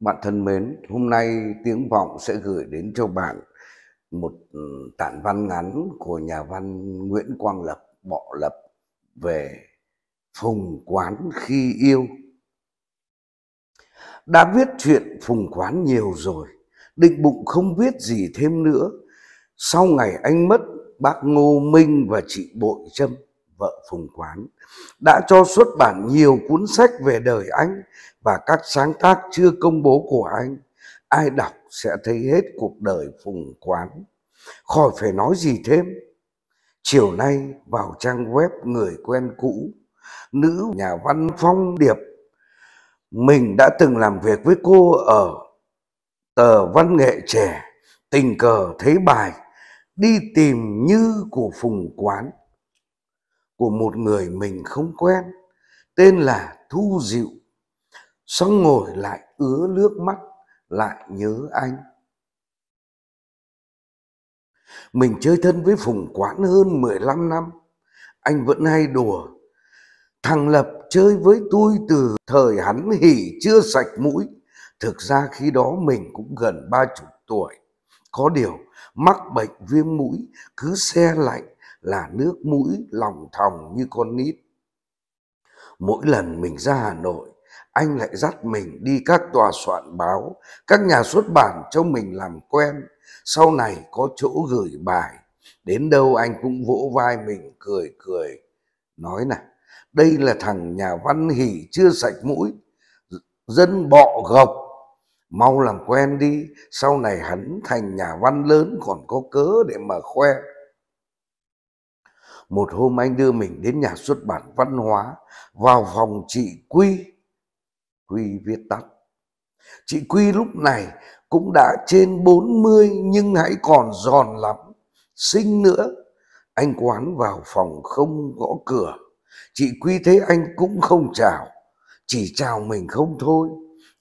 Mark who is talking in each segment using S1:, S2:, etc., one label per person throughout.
S1: Bạn thân mến, hôm nay Tiếng Vọng sẽ gửi đến cho bạn một ừ, tản văn ngắn của nhà văn Nguyễn Quang Lập, Bọ Lập về Phùng Quán khi yêu. Đã viết chuyện Phùng Quán nhiều rồi, định bụng không viết gì thêm nữa. Sau ngày anh mất, bác Ngô Minh và chị Bội Trâm vợ Phùng Quán đã cho xuất bản nhiều cuốn sách về đời anh và các sáng tác chưa công bố của anh. Ai đọc sẽ thấy hết cuộc đời Phùng Quán. Khỏi phải nói gì thêm. Chiều nay vào trang web người quen cũ, nữ nhà văn Phong Điệp mình đã từng làm việc với cô ở tờ văn nghệ trẻ tình cờ thấy bài đi tìm như của phùng quán của một người mình không quen tên là Thu Dịu. Xong ngồi lại ứa nước mắt, lại nhớ anh. Mình chơi thân với Phùng Quán hơn 15 năm. Anh vẫn hay đùa. Thằng Lập chơi với tôi từ thời hắn hỉ chưa sạch mũi. Thực ra khi đó mình cũng gần ba chục tuổi. Có điều mắc bệnh viêm mũi cứ xe lạnh là nước mũi lòng thòng như con nít. Mỗi lần mình ra Hà Nội, anh lại dắt mình đi các tòa soạn báo, các nhà xuất bản cho mình làm quen, sau này có chỗ gửi bài. Đến đâu anh cũng vỗ vai mình cười cười, nói này, đây là thằng nhà văn hỉ chưa sạch mũi, dân bọ gộc, mau làm quen đi, sau này hắn thành nhà văn lớn còn có cớ để mà khoe một hôm anh đưa mình đến nhà xuất bản văn hóa vào phòng chị quy quy viết tắt chị quy lúc này cũng đã trên 40 nhưng hãy còn giòn lắm xinh nữa anh quán vào phòng không gõ cửa chị quy thấy anh cũng không chào chỉ chào mình không thôi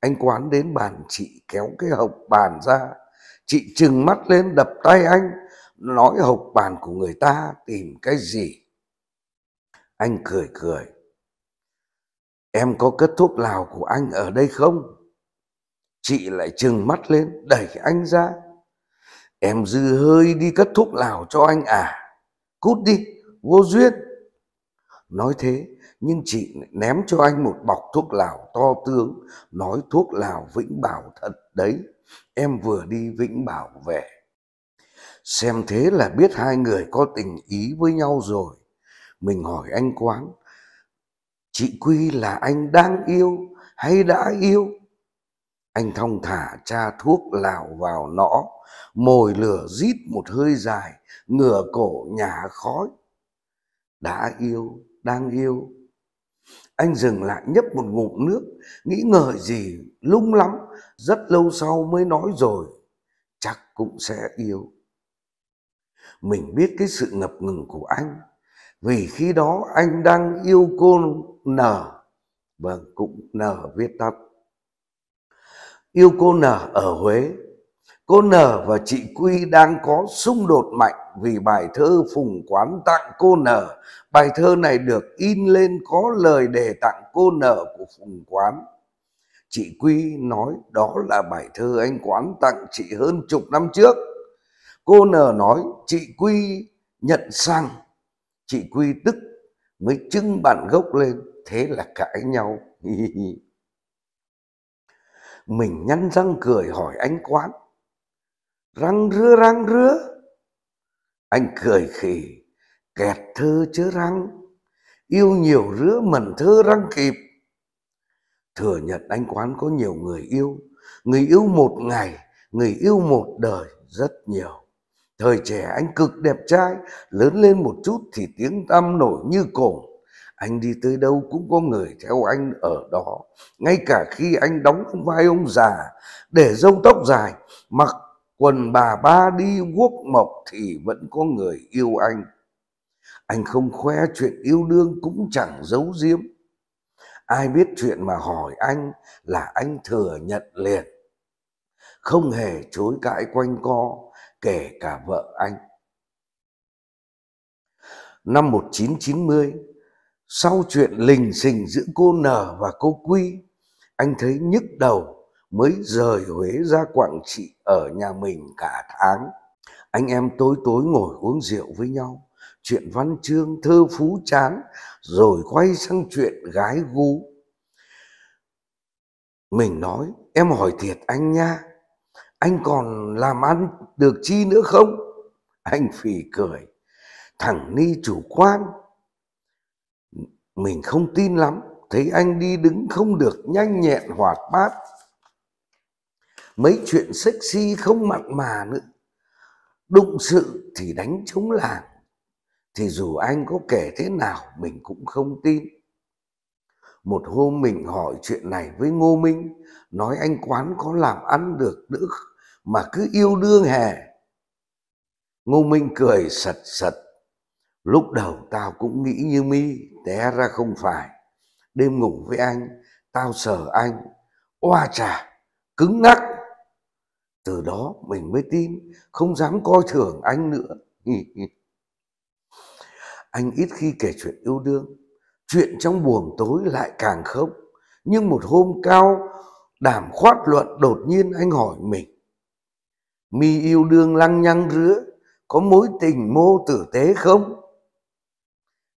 S1: anh quán đến bàn chị kéo cái hộc bàn ra chị trừng mắt lên đập tay anh nói hộp bàn của người ta tìm cái gì anh cười cười em có kết thúc lào của anh ở đây không chị lại trừng mắt lên đẩy anh ra em dư hơi đi kết thúc lào cho anh à cút đi vô duyên nói thế nhưng chị ném cho anh một bọc thuốc lào to tướng nói thuốc lào vĩnh bảo thật đấy em vừa đi vĩnh bảo về Xem thế là biết hai người có tình ý với nhau rồi. Mình hỏi anh Quán, chị Quy là anh đang yêu hay đã yêu? Anh thong thả cha thuốc lào vào nõ, mồi lửa rít một hơi dài, ngửa cổ nhả khói. Đã yêu, đang yêu. Anh dừng lại nhấp một ngụm nước, nghĩ ngợi gì, lung lắm, rất lâu sau mới nói rồi, chắc cũng sẽ yêu mình biết cái sự ngập ngừng của anh vì khi đó anh đang yêu cô N và vâng, cũng N viết tắt yêu cô N ở huế cô N và chị quy đang có xung đột mạnh vì bài thơ phùng quán tặng cô N bài thơ này được in lên có lời đề tặng cô N của phùng quán chị quy nói đó là bài thơ anh quán tặng chị hơn chục năm trước Cô nờ nói chị Quy nhận sang. Chị Quy tức mới trưng bạn gốc lên. Thế là cãi nhau. Mình nhăn răng cười hỏi anh quán. Răng rứa răng rứa Anh cười khỉ. Kẹt thơ chớ răng. Yêu nhiều rứa mẩn thơ răng kịp. Thừa nhận anh quán có nhiều người yêu. Người yêu một ngày, người yêu một đời rất nhiều. Thời trẻ anh cực đẹp trai, lớn lên một chút thì tiếng tăm nổi như cồn. Anh đi tới đâu cũng có người theo anh ở đó. Ngay cả khi anh đóng vai ông già, để râu tóc dài, mặc quần bà ba đi guốc mộc thì vẫn có người yêu anh. Anh không khoe chuyện yêu đương cũng chẳng giấu giếm. Ai biết chuyện mà hỏi anh là anh thừa nhận liền. Không hề chối cãi quanh co, kể cả vợ anh. Năm 1990, sau chuyện lình xình giữa cô N và cô Quy, anh thấy nhức đầu mới rời Huế ra Quảng Trị ở nhà mình cả tháng. Anh em tối tối ngồi uống rượu với nhau, chuyện văn chương, thơ phú chán, rồi quay sang chuyện gái gu. Mình nói, em hỏi thiệt anh nha, anh còn làm ăn được chi nữa không anh phì cười thằng ni chủ quan mình không tin lắm thấy anh đi đứng không được nhanh nhẹn hoạt bát mấy chuyện sexy không mặn mà nữa đụng sự thì đánh chống làng thì dù anh có kể thế nào mình cũng không tin một hôm mình hỏi chuyện này với ngô minh nói anh quán có làm ăn được nữa mà cứ yêu đương hè ngô minh cười sật sật lúc đầu tao cũng nghĩ như mi té ra không phải đêm ngủ với anh tao sờ anh oa trà cứng ngắc từ đó mình mới tin không dám coi thường anh nữa anh ít khi kể chuyện yêu đương chuyện trong buồng tối lại càng khốc nhưng một hôm cao đàm khoát luận đột nhiên anh hỏi mình mi yêu đương lăng nhăng rứa có mối tình mô tử tế không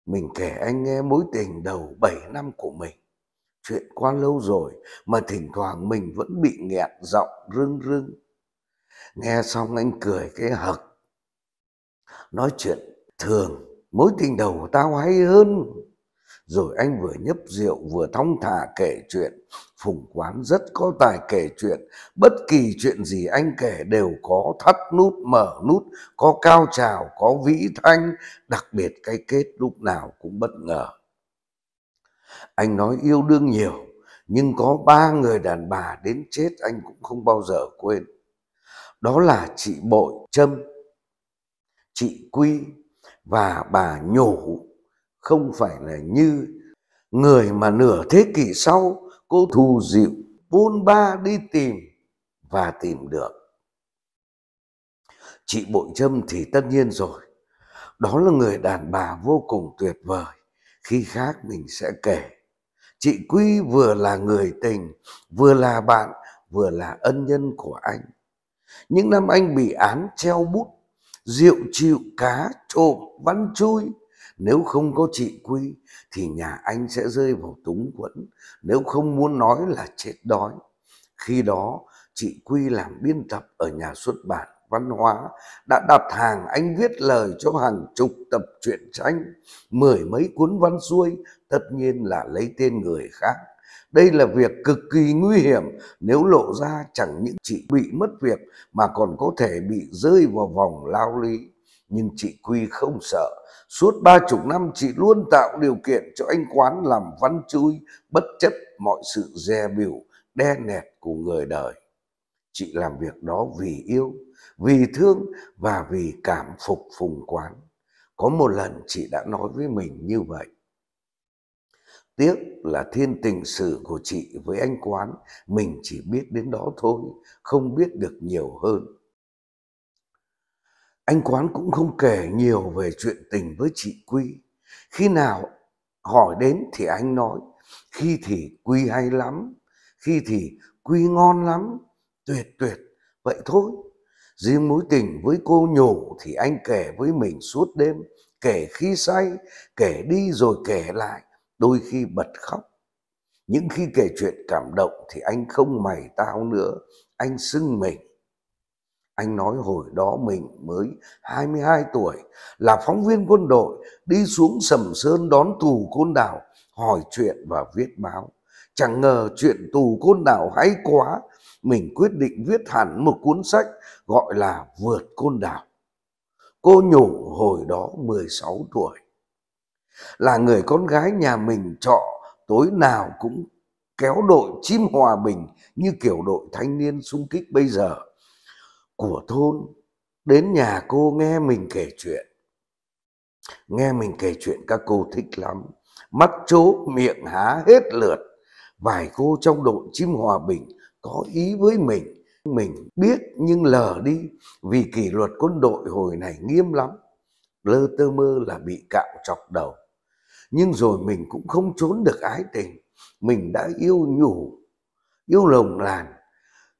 S1: mình kể anh nghe mối tình đầu 7 năm của mình chuyện qua lâu rồi mà thỉnh thoảng mình vẫn bị nghẹn giọng rưng rưng nghe xong anh cười cái hực nói chuyện thường mối tình đầu của tao hay hơn rồi anh vừa nhấp rượu vừa thong thả kể chuyện phùng quán rất có tài kể chuyện bất kỳ chuyện gì anh kể đều có thắt nút mở nút có cao trào có vĩ thanh đặc biệt cái kết lúc nào cũng bất ngờ anh nói yêu đương nhiều nhưng có ba người đàn bà đến chết anh cũng không bao giờ quên đó là chị bội trâm chị quy và bà nhổ không phải là như người mà nửa thế kỷ sau cô thù dịu bôn ba đi tìm và tìm được. Chị Bội Trâm thì tất nhiên rồi, đó là người đàn bà vô cùng tuyệt vời, khi khác mình sẽ kể. Chị Quy vừa là người tình, vừa là bạn, vừa là ân nhân của anh. Những năm anh bị án treo bút, rượu chịu cá, trộm, văn chui, nếu không có chị quy thì nhà anh sẽ rơi vào túng quẫn nếu không muốn nói là chết đói khi đó chị quy làm biên tập ở nhà xuất bản văn hóa đã đặt hàng anh viết lời cho hàng chục tập truyện tranh mười mấy cuốn văn xuôi tất nhiên là lấy tên người khác đây là việc cực kỳ nguy hiểm nếu lộ ra chẳng những chị bị mất việc mà còn có thể bị rơi vào vòng lao lý nhưng chị Quy không sợ. Suốt ba chục năm chị luôn tạo điều kiện cho anh Quán làm văn chui bất chấp mọi sự dè biểu, đe nẹt của người đời. Chị làm việc đó vì yêu, vì thương và vì cảm phục Phùng Quán. Có một lần chị đã nói với mình như vậy. Tiếc là thiên tình sử của chị với anh Quán, mình chỉ biết đến đó thôi, không biết được nhiều hơn anh quán cũng không kể nhiều về chuyện tình với chị quy khi nào hỏi đến thì anh nói khi thì quy hay lắm khi thì quy ngon lắm tuyệt tuyệt vậy thôi riêng mối tình với cô nhổ thì anh kể với mình suốt đêm kể khi say kể đi rồi kể lại đôi khi bật khóc những khi kể chuyện cảm động thì anh không mày tao nữa anh xưng mình anh nói hồi đó mình mới 22 tuổi, là phóng viên quân đội, đi xuống Sầm Sơn đón tù côn đảo, hỏi chuyện và viết báo. Chẳng ngờ chuyện tù côn đảo hay quá, mình quyết định viết hẳn một cuốn sách gọi là Vượt Côn Đảo. Cô nhủ hồi đó 16 tuổi. Là người con gái nhà mình trọ tối nào cũng kéo đội chim hòa bình như kiểu đội thanh niên sung kích bây giờ của thôn đến nhà cô nghe mình kể chuyện nghe mình kể chuyện các cô thích lắm mắt chố miệng há hết lượt vài cô trong đội chim hòa bình có ý với mình mình biết nhưng lờ đi vì kỷ luật quân đội hồi này nghiêm lắm lơ tơ mơ là bị cạo chọc đầu nhưng rồi mình cũng không trốn được ái tình mình đã yêu nhủ yêu lồng làn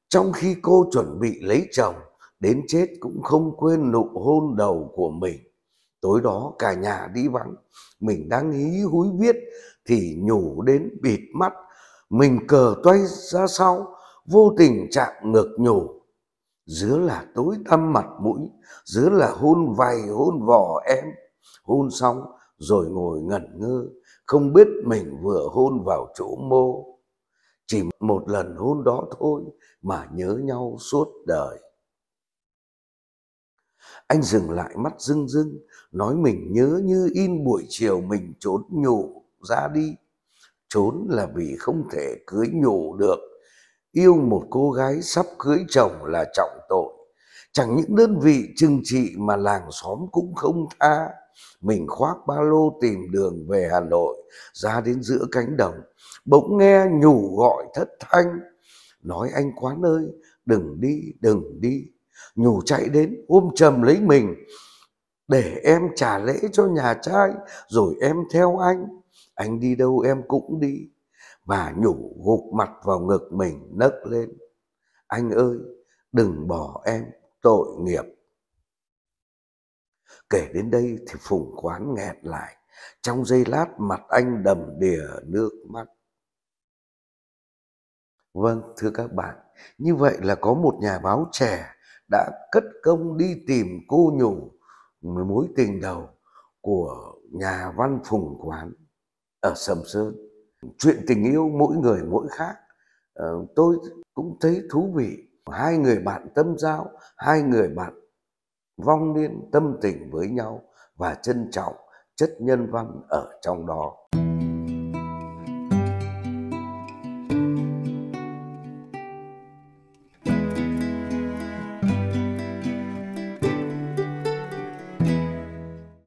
S1: trong khi cô chuẩn bị lấy chồng đến chết cũng không quên nụ hôn đầu của mình. Tối đó cả nhà đi vắng, mình đang hí húi viết thì nhủ đến bịt mắt, mình cờ toay ra sau, vô tình chạm ngược nhủ. Giữa là tối tăm mặt mũi, giữa là hôn vầy hôn vò em, hôn xong rồi ngồi ngẩn ngơ, không biết mình vừa hôn vào chỗ mô. Chỉ một lần hôn đó thôi mà nhớ nhau suốt đời. Anh dừng lại mắt rưng rưng, nói mình nhớ như in buổi chiều mình trốn nhủ ra đi. Trốn là vì không thể cưới nhủ được. Yêu một cô gái sắp cưới chồng là trọng tội. Chẳng những đơn vị trừng trị mà làng xóm cũng không tha. Mình khoác ba lô tìm đường về Hà Nội, ra đến giữa cánh đồng. Bỗng nghe nhủ gọi thất thanh, nói anh quán ơi, đừng đi, đừng đi Nhủ chạy đến ôm chầm lấy mình để em trả lễ cho nhà trai rồi em theo anh. Anh đi đâu em cũng đi. và nhủ gục mặt vào ngực mình nấc lên. Anh ơi, đừng bỏ em, tội nghiệp. Kể đến đây thì Phùng Quán nghẹt lại. Trong giây lát mặt anh đầm đìa nước mắt. Vâng, thưa các bạn, như vậy là có một nhà báo trẻ đã cất công đi tìm cô nhủ mối tình đầu của nhà văn Phùng Quán ở Sầm Sơn. Chuyện tình yêu mỗi người mỗi khác, ờ, tôi cũng thấy thú vị. Hai người bạn tâm giao, hai người bạn vong niên tâm tình với nhau và trân trọng chất nhân văn ở trong đó.